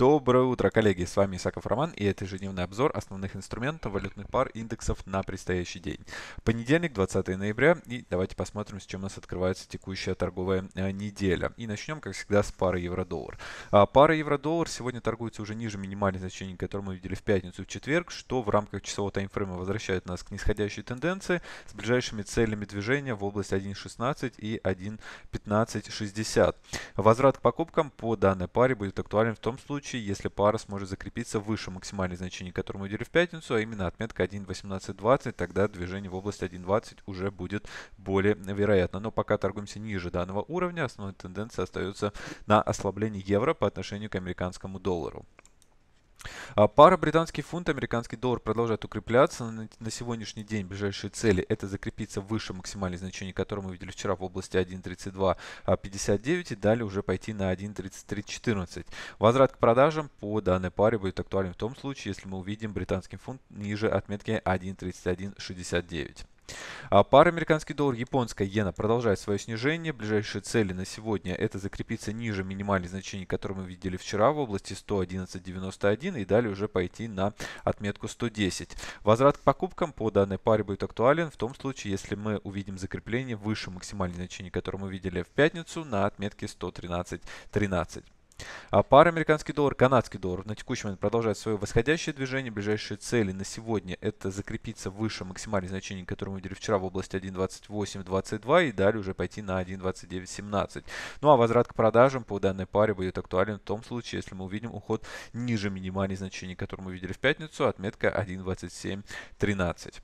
Доброе утро, коллеги! С вами Исаков Роман и это ежедневный обзор основных инструментов валютных пар индексов на предстоящий день. Понедельник, 20 ноября, и давайте посмотрим, с чем у нас открывается текущая торговая э, неделя. И начнем, как всегда, с пары евро-доллар. А, пара евро-доллар сегодня торгуется уже ниже минимальных значений, которые мы видели в пятницу и в четверг, что в рамках часового таймфрейма возвращает нас к нисходящей тенденции с ближайшими целями движения в области 1.16 и 1.1560. Возврат к покупкам по данной паре будет актуален в том случае, случае, если пара сможет закрепиться выше максимальной значения, которые мы делили в пятницу, а именно отметка 1.18.20, тогда движение в область 1.20 уже будет более вероятно. Но пока торгуемся ниже данного уровня, основная тенденция остается на ослабление евро по отношению к американскому доллару. А пара британский фунт, американский доллар продолжает укрепляться. На сегодняшний день ближайшие цели это закрепиться выше максимальных значений, которые мы видели вчера в области 1.3259 и далее уже пойти на 1.3314. Возврат к продажам по данной паре будет актуален в том случае, если мы увидим британский фунт ниже отметки 1.3169. А пара американский доллар, японская иена продолжает свое снижение. Ближайшие цели на сегодня это закрепиться ниже минимальных значений, которые мы видели вчера в области 111.91 и далее уже пойти на отметку 110. Возврат к покупкам по данной паре будет актуален в том случае, если мы увидим закрепление выше максимальных значений, которые мы видели в пятницу на отметке 113.13. А пара американский доллар, канадский доллар на текущий момент продолжает свое восходящее движение. Ближайшие цели на сегодня это закрепиться выше максимальных значений, которые мы видели вчера в области 1.28.22 и далее уже пойти на 1.29.17. Ну а возврат к продажам по данной паре будет актуален в том случае, если мы увидим уход ниже минимальных значений, которые мы видели в пятницу, отметка 1.27.13.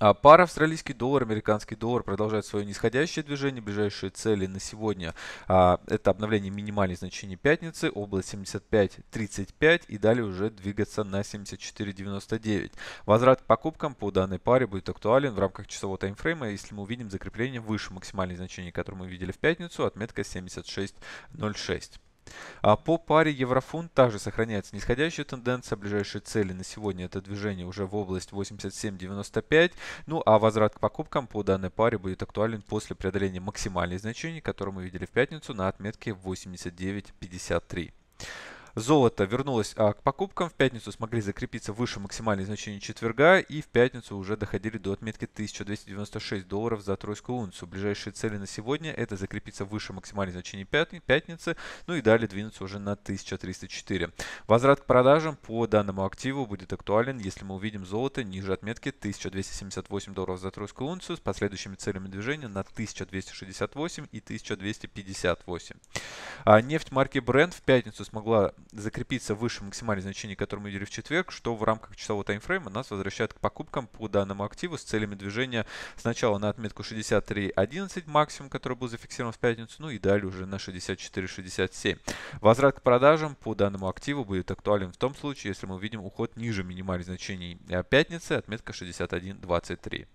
А Пара австралийский доллар, американский доллар продолжает свое нисходящее движение. Ближайшие цели на сегодня а, это обновление минимальных значений пятницы, область 75.35 и далее уже двигаться на 74.99. Возврат к покупкам по данной паре будет актуален в рамках часового таймфрейма, если мы увидим закрепление выше максимальных значений, которые мы видели в пятницу, отметка 76.06. А по паре еврофунт также сохраняется нисходящая тенденция. Ближайшие цели на сегодня это движение уже в область 87.95. Ну а возврат к покупкам по данной паре будет актуален после преодоления максимальных значений, которые мы видели в пятницу на отметке 89.53. Золото вернулось а, к покупкам. В пятницу смогли закрепиться выше максимальной значения четверга и в пятницу уже доходили до отметки 1296 долларов за тройскую унцию. Ближайшие цели на сегодня это закрепиться выше максимальных значений пятницы, ну и далее двинуться уже на 1304. Возврат к продажам по данному активу будет актуален, если мы увидим золото ниже отметки 1278 долларов за тройскую унцию с последующими целями движения на 1268 и 1258. А нефть марки Brent в пятницу смогла закрепиться выше максимальных значений, которые мы видели в четверг, что в рамках часового таймфрейма нас возвращает к покупкам по данному активу с целями движения сначала на отметку 63.11 максимум, который был зафиксирован в пятницу, ну и далее уже на 64.67. Возврат к продажам по данному активу будет актуален в том случае, если мы увидим уход ниже минимальных значений а пятницы, отметка 61.23.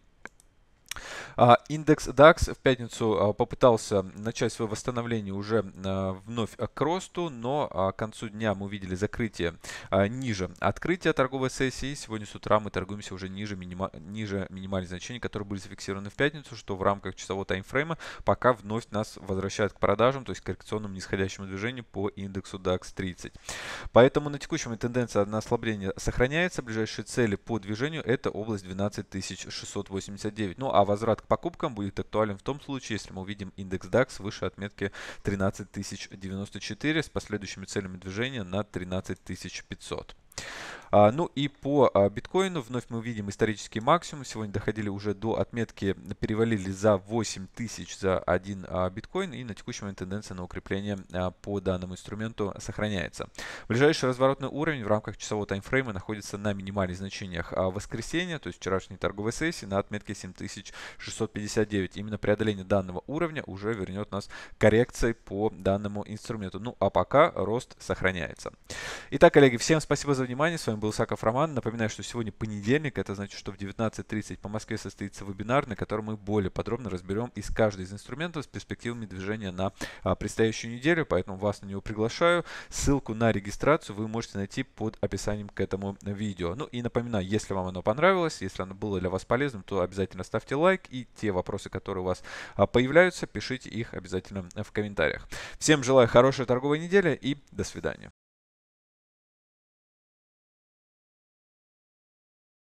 А, индекс DAX в пятницу а, попытался начать свое восстановление уже а, вновь к росту, но к концу дня мы увидели закрытие ниже открытия торговой сессии. Сегодня с утра мы торгуемся уже ниже, минима, ниже минимальных значений, которые были зафиксированы в пятницу, что в рамках часового таймфрейма пока вновь нас возвращает к продажам, то есть к коррекционному нисходящему движению по индексу DAX 30. Поэтому на текущем тенденция на ослабление сохраняется. Ближайшие цели по движению это область 12689. Ну а возврат к покупкам будет актуален в том случае, если мы увидим индекс DAX выше отметки 13094 с последующими целями движения на 13500. А, ну и по а, биткоину вновь мы видим исторический максимум. Сегодня доходили уже до отметки, перевалили за 8 тысяч за один а, биткоин. И на текущий момент тенденция на укрепление по данному инструменту сохраняется. Ближайший разворотный уровень в рамках часового таймфрейма находится на минимальных значениях воскресенья, то есть вчерашней торговой сессии, на отметке 7659. Именно преодоление данного уровня уже вернет нас коррекцией по данному инструменту. Ну а пока рост сохраняется. Итак, коллеги, всем спасибо за внимание. С вами вами был Саков Роман. Напоминаю, что сегодня понедельник, это значит, что в 19.30 по Москве состоится вебинар, на котором мы более подробно разберем из каждого из инструментов с перспективами движения на а, предстоящую неделю, поэтому вас на него приглашаю. Ссылку на регистрацию вы можете найти под описанием к этому видео. Ну и напоминаю, если вам оно понравилось, если оно было для вас полезным, то обязательно ставьте лайк и те вопросы, которые у вас а, появляются, пишите их обязательно в комментариях. Всем желаю хорошей торговой недели и до свидания.